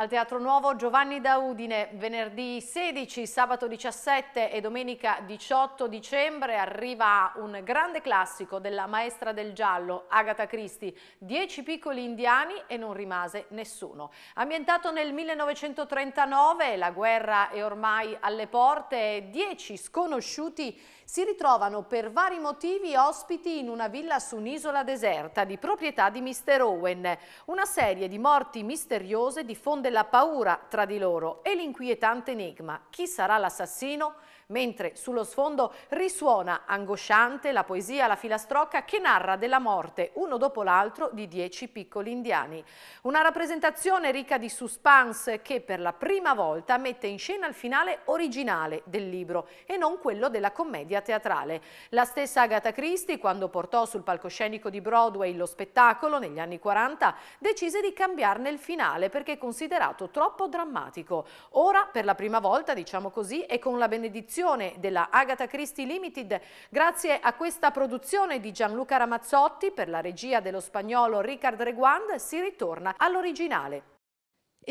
al Teatro Nuovo Giovanni da Udine, venerdì 16, sabato 17 e domenica 18 dicembre arriva un grande classico della maestra del giallo, Agatha Christie, Dieci piccoli indiani e non rimase nessuno. Ambientato nel 1939, la guerra è ormai alle porte dieci sconosciuti si ritrovano per vari motivi ospiti in una villa su un'isola deserta di proprietà di Mr. Owen. Una serie di morti misteriose diffonde della paura tra di loro e l'inquietante enigma chi sarà l'assassino? Mentre sullo sfondo risuona angosciante la poesia La filastrocca che narra della morte uno dopo l'altro di dieci piccoli indiani. Una rappresentazione ricca di suspense che per la prima volta mette in scena il finale originale del libro e non quello della commedia teatrale. La stessa Agatha Christie, quando portò sul palcoscenico di Broadway lo spettacolo negli anni 40, decise di cambiarne il finale perché considerava considerato troppo drammatico. Ora, per la prima volta, diciamo così, e con la benedizione della Agatha Christie Limited, grazie a questa produzione di Gianluca Ramazzotti per la regia dello spagnolo Ricard Reguand, si ritorna all'originale.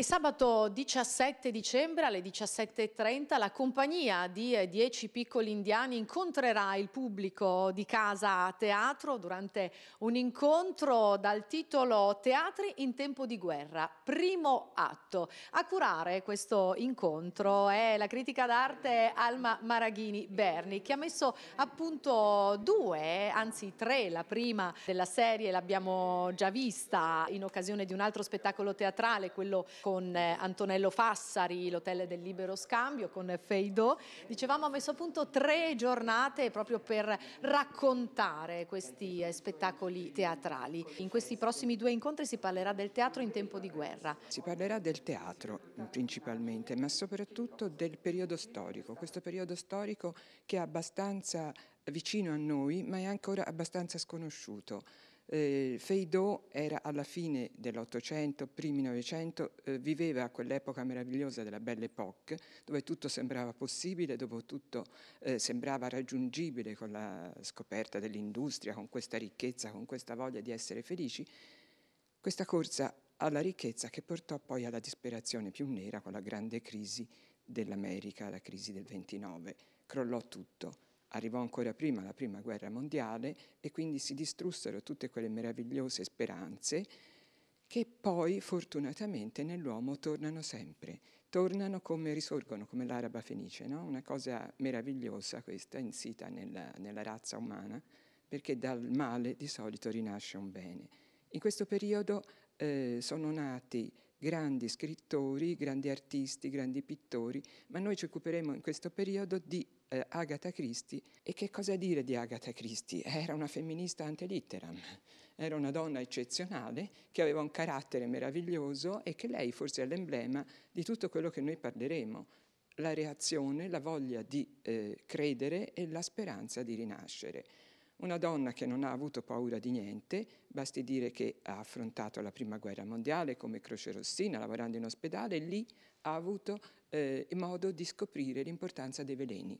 E sabato 17 dicembre alle 17.30 la compagnia di 10 eh, piccoli indiani incontrerà il pubblico di casa a teatro durante un incontro dal titolo Teatri in tempo di guerra, primo atto. A curare questo incontro è la critica d'arte Alma Maraghini Berni che ha messo a punto due, anzi tre, la prima della serie l'abbiamo già vista in occasione di un altro spettacolo teatrale, quello con con eh, Antonello Fassari, l'Hotel del Libero Scambio, con Feido. Dicevamo, ha messo a punto tre giornate proprio per raccontare questi eh, spettacoli teatrali. In questi prossimi due incontri si parlerà del teatro in tempo di guerra. Si parlerà del teatro principalmente, ma soprattutto del periodo storico, questo periodo storico che è abbastanza vicino a noi, ma è ancora abbastanza sconosciuto. Eh, Feidò era alla fine dell'Ottocento, primi Novecento, eh, viveva quell'epoca meravigliosa della Belle Époque, dove tutto sembrava possibile, dove tutto eh, sembrava raggiungibile con la scoperta dell'industria, con questa ricchezza, con questa voglia di essere felici. Questa corsa alla ricchezza che portò poi alla disperazione più nera con la grande crisi dell'America, la crisi del 29. Crollò tutto arrivò ancora prima la prima guerra mondiale e quindi si distrussero tutte quelle meravigliose speranze che poi fortunatamente nell'uomo tornano sempre, tornano come risorgono, come l'araba fenice, no? una cosa meravigliosa questa insita nella, nella razza umana, perché dal male di solito rinasce un bene. In questo periodo eh, sono nati grandi scrittori, grandi artisti, grandi pittori, ma noi ci occuperemo in questo periodo di eh, Agatha Christie e che cosa dire di Agatha Christie? Era una femminista antelitteram, era una donna eccezionale che aveva un carattere meraviglioso e che lei forse è l'emblema di tutto quello che noi parleremo, la reazione, la voglia di eh, credere e la speranza di rinascere. Una donna che non ha avuto paura di niente, basti dire che ha affrontato la prima guerra mondiale come Croce Rossina, lavorando in ospedale, e lì ha avuto eh, modo di scoprire l'importanza dei veleni.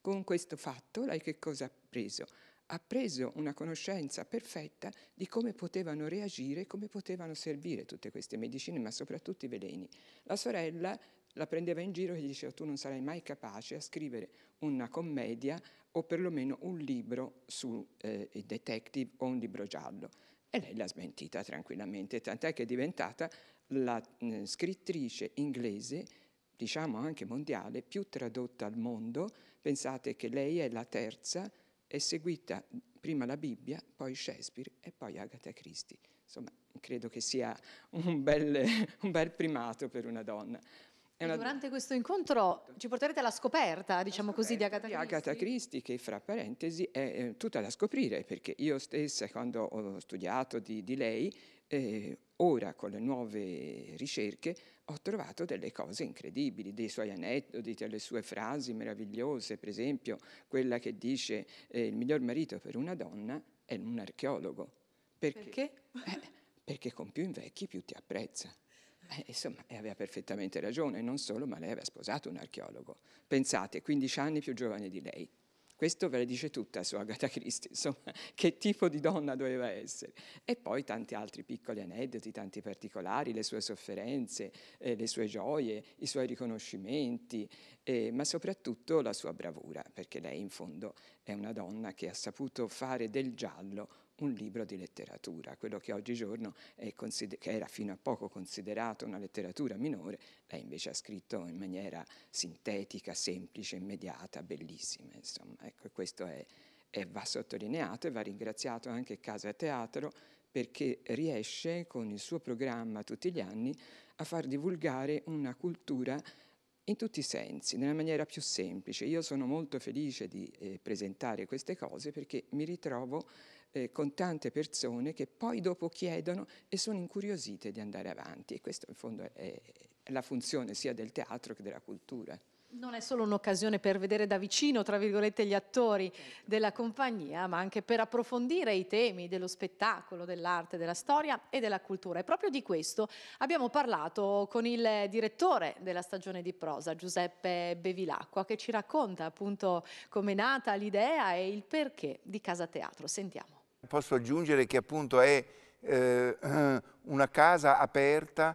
Con questo fatto lei che cosa ha preso? Ha preso una conoscenza perfetta di come potevano reagire, come potevano servire tutte queste medicine, ma soprattutto i veleni. La sorella la prendeva in giro e gli diceva tu non sarai mai capace a scrivere una commedia o perlomeno un libro su eh, detective o un libro giallo. E lei l'ha smentita tranquillamente, tant'è che è diventata la eh, scrittrice inglese, diciamo anche mondiale, più tradotta al mondo Pensate che lei è la terza, è seguita prima la Bibbia, poi Shakespeare e poi Agatha Christie. Insomma, credo che sia un bel, un bel primato per una donna. E Durante questo incontro ci porterete alla scoperta, diciamo scoperta così, di Agatha Christie. Di Agatha Christie, che fra parentesi è eh, tutta da scoprire, perché io stessa, quando ho studiato di, di lei, eh, ora con le nuove ricerche, ho trovato delle cose incredibili, dei suoi aneddoti, delle sue frasi meravigliose, per esempio quella che dice eh, il miglior marito per una donna è un archeologo. Perché? Perché, eh, perché con più invecchi più ti apprezza. Eh, insomma, aveva perfettamente ragione, non solo, ma lei aveva sposato un archeologo. Pensate, 15 anni più giovane di lei. Questo ve la dice tutta su Agatha Christie, insomma, che tipo di donna doveva essere. E poi tanti altri piccoli aneddoti, tanti particolari, le sue sofferenze, eh, le sue gioie, i suoi riconoscimenti, eh, ma soprattutto la sua bravura, perché lei in fondo è una donna che ha saputo fare del giallo un libro di letteratura, quello che oggigiorno che era fino a poco considerato una letteratura minore, lei invece ha scritto in maniera sintetica, semplice, immediata, bellissima, insomma, ecco, questo è, è, va sottolineato e va ringraziato anche Casa Teatro perché riesce con il suo programma tutti gli anni a far divulgare una cultura in tutti i sensi, nella maniera più semplice. Io sono molto felice di eh, presentare queste cose perché mi ritrovo eh, con tante persone che poi dopo chiedono e sono incuriosite di andare avanti. E questo in fondo è la funzione sia del teatro che della cultura. Non è solo un'occasione per vedere da vicino, tra virgolette, gli attori della compagnia, ma anche per approfondire i temi dello spettacolo, dell'arte, della storia e della cultura. E proprio di questo abbiamo parlato con il direttore della stagione di prosa, Giuseppe Bevilacqua, che ci racconta appunto come è nata l'idea e il perché di Casa Teatro. Sentiamo. Posso aggiungere che appunto è eh, una casa aperta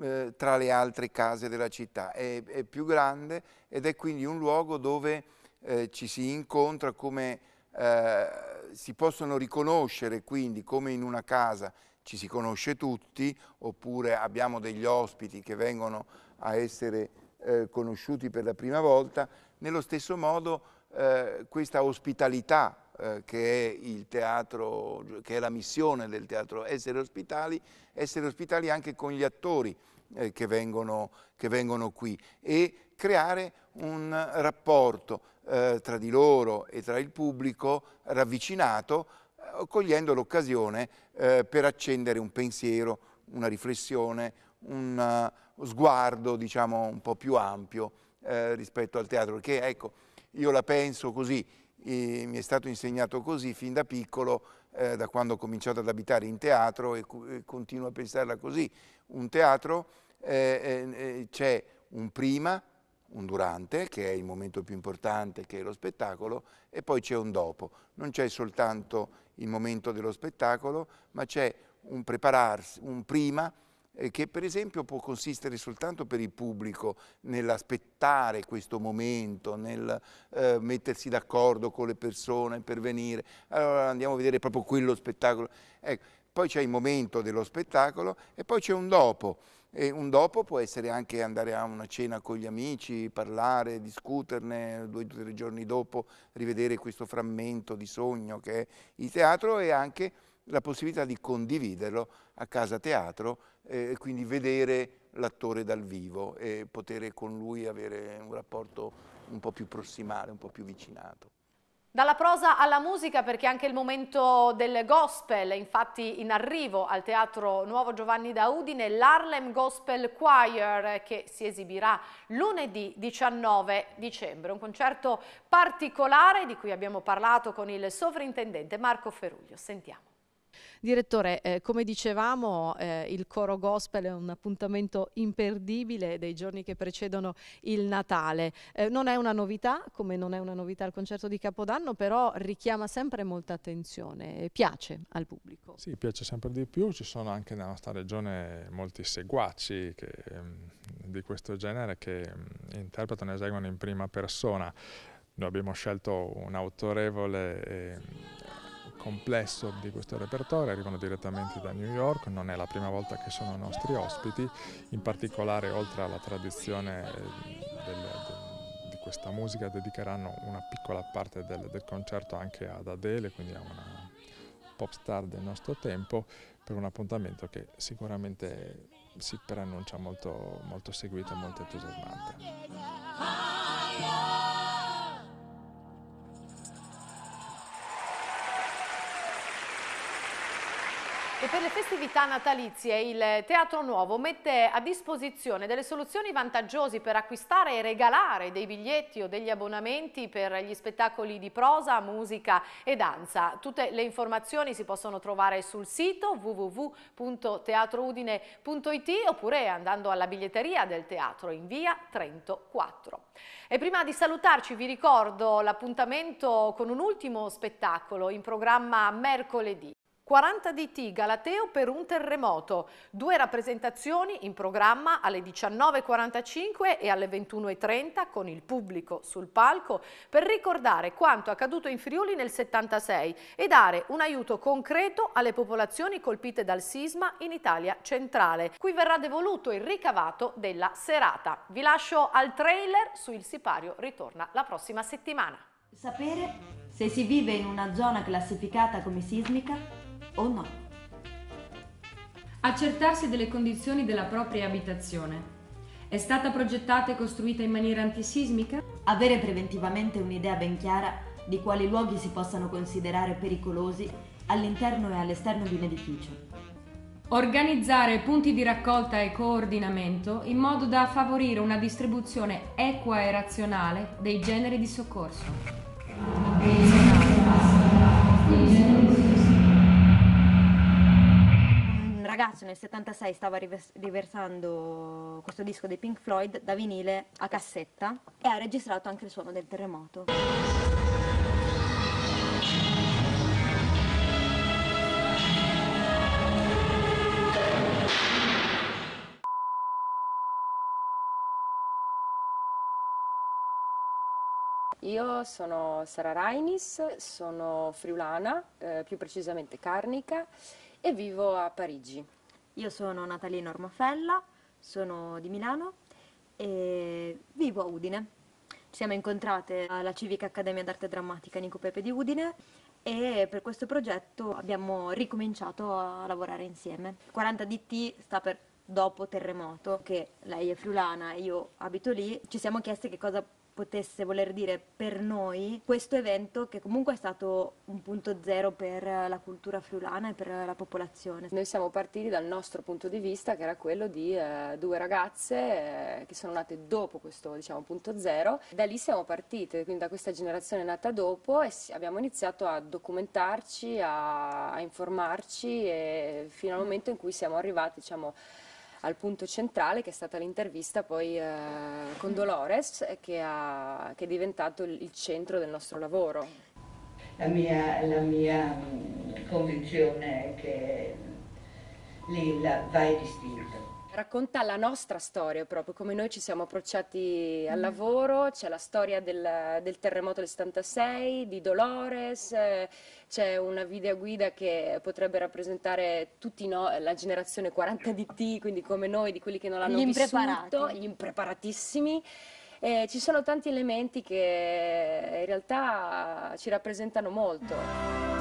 eh, tra le altre case della città, è, è, più grande ed è quindi un luogo dove eh, ci si incontra come eh, si possono riconoscere quindi come in una casa ci si conosce tutti oppure abbiamo degli ospiti che vengono a essere eh, conosciuti per la prima volta, nello stesso modo eh, questa ospitalità eh, che, è teatro, che è la missione del teatro, essere ospitali, essere ospitali anche con gli attori eh, che, vengono, che vengono qui e creare un rapporto eh, tra di loro e tra il pubblico ravvicinato, eh, cogliendo l'occasione eh, per accendere un pensiero, una riflessione, un uh, sguardo diciamo un po' più ampio rispetto al teatro, perché ecco, io la penso così, e mi è stato insegnato così fin da piccolo, eh, da quando ho cominciato ad abitare in teatro e, e continuo a pensarla così. Un teatro eh, eh, eh, c'è un prima, un durante, che è il momento più importante, che è lo spettacolo, e poi c'è un dopo. Non c'è soltanto il momento dello spettacolo, ma c'è un prepararsi, un prima, eh, che per esempio può consistere soltanto per il pubblico nell'aspettare questo momento, nel eh, mettersi d'accordo con le persone per venire. Allora andiamo a vedere proprio quello spettacolo. Ecco, poi c'è il momento dello spettacolo e poi c'è un dopo. E un dopo può essere anche andare a una cena con gli amici, parlare, discuterne, due o tre giorni dopo rivedere questo frammento di sogno che è il teatro e anche la possibilità di condividerlo a casa teatro eh, e quindi vedere l'attore dal vivo e poter con lui avere un rapporto un po' più prossimale, un po' più vicinato. Dalla prosa alla musica perché anche il momento del gospel, infatti in arrivo al Teatro Nuovo Giovanni da Udine l'Harlem Gospel Choir che si esibirà lunedì 19 dicembre, un concerto particolare di cui abbiamo parlato con il sovrintendente Marco Ferruglio. Sentiamo. Direttore, eh, come dicevamo, eh, il coro gospel è un appuntamento imperdibile dei giorni che precedono il Natale. Eh, non è una novità, come non è una novità il concerto di Capodanno, però richiama sempre molta attenzione e piace al pubblico. Sì, piace sempre di più. Ci sono anche nella nostra regione molti seguaci che, mm, di questo genere che mm, interpretano e eseguono in prima persona. Noi abbiamo scelto un autorevole... E, eh, complesso di questo repertorio, arrivano direttamente da New York, non è la prima volta che sono nostri ospiti, in particolare oltre alla tradizione eh, del, questa musica dedicheranno una piccola parte del, del, concerto anche ad Adele, quindi a una pop star del nostro tempo, per un appuntamento che sicuramente si preannuncia molto, molto seguito e molto entusiasmante. E per le festività natalizie il Teatro Nuovo mette a disposizione delle soluzioni vantaggiosi per acquistare e regalare dei biglietti o degli abbonamenti per gli spettacoli di prosa, musica e danza. Tutte le informazioni si possono trovare sul sito www.teatroudine.it oppure andando alla biglietteria del teatro in via Trento 4. E prima di salutarci vi ricordo l'appuntamento con un ultimo spettacolo in programma mercoledì. 40 DT Galateo per un terremoto, due rappresentazioni in programma alle 19.45 e alle 21.30 con il pubblico sul palco per ricordare quanto accaduto in Friuli nel 76 e dare un aiuto concreto alle popolazioni colpite dal sisma in Italia centrale. Qui verrà devoluto il ricavato della serata. Vi lascio al trailer su Il Sipario ritorna la prossima settimana. Sapere se si vive in una zona classificata come sismica o no. Accertarsi delle condizioni della propria abitazione. È stata progettata e costruita in maniera antisismica? Avere preventivamente un'idea ben chiara di quali luoghi si possano considerare pericolosi all'interno e all'esterno di un edificio. Organizzare punti di raccolta e coordinamento in modo da favorire una distribuzione equa e razionale dei generi di soccorso. Lazio nel 76 stava riversando questo disco dei Pink Floyd da vinile a cassetta e ha registrato anche il suono del terremoto. Io sono Sara Rainis, sono friulana, eh, più precisamente carnica, e vivo a Parigi. Io sono Natalina Ormofella, sono di Milano e vivo a Udine. Ci siamo incontrate alla Civica Accademia d'Arte Drammatica Nico Pepe di Udine e per questo progetto abbiamo ricominciato a lavorare insieme. 40 DT sta per dopo terremoto, che lei è friulana e io abito lì, ci siamo chiesti che cosa potesse voler dire per noi questo evento che comunque è stato un punto zero per la cultura friulana e per la popolazione. Noi siamo partiti dal nostro punto di vista che era quello di eh, due ragazze eh, che sono nate dopo questo diciamo, punto zero, da lì siamo partite, quindi da questa generazione nata dopo e abbiamo iniziato a documentarci, a, a informarci fino al momento in cui siamo arrivati diciamo, al punto centrale che è stata l'intervista poi eh, con mm. Dolores eh, che, ha, che, è diventato il, centro del nostro lavoro. La mia, la mia mm, convinzione è che Lilla va distinta racconta la nostra storia proprio, come noi ci siamo approcciati al mm. lavoro, c'è la storia del, del, terremoto del 76, di Dolores, c'è una videoguida che potrebbe rappresentare tutti no, la generazione 40 DT, quindi come noi, di quelli che non l'hanno gli vissuto, gli impreparatissimi. Eh, ci sono tanti elementi che in realtà ci rappresentano molto.